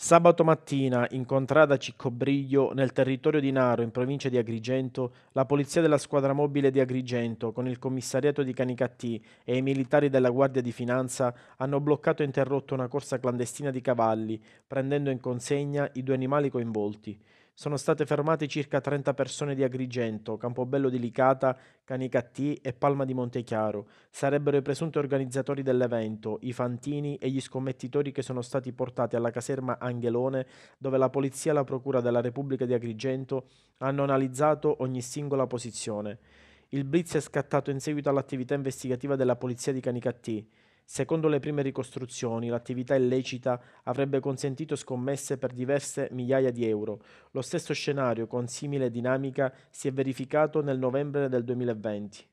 Sabato mattina, in contrada Ciccobriglio, nel territorio di Naro, in provincia di Agrigento, la polizia della squadra mobile di Agrigento, con il commissariato di Canicattì e i militari della Guardia di Finanza, hanno bloccato e interrotto una corsa clandestina di cavalli, prendendo in consegna i due animali coinvolti sono state fermate circa 30 persone di Agrigento, Campobello di Licata, Canicattì e Palma di Montechiaro. Sarebbero i presunti organizzatori dell'evento, i fantini e gli scommettitori che sono stati portati alla caserma Anghelone, dove la polizia e la procura della Repubblica di Agrigento hanno analizzato ogni singola posizione. Il blitz è scattato in seguito all'attività investigativa della polizia di Canicattì. Secondo le prime ricostruzioni, l'attività illecita avrebbe consentito scommesse per diverse migliaia di euro. Lo stesso scenario con simile dinamica si è verificato nel novembre del 2020.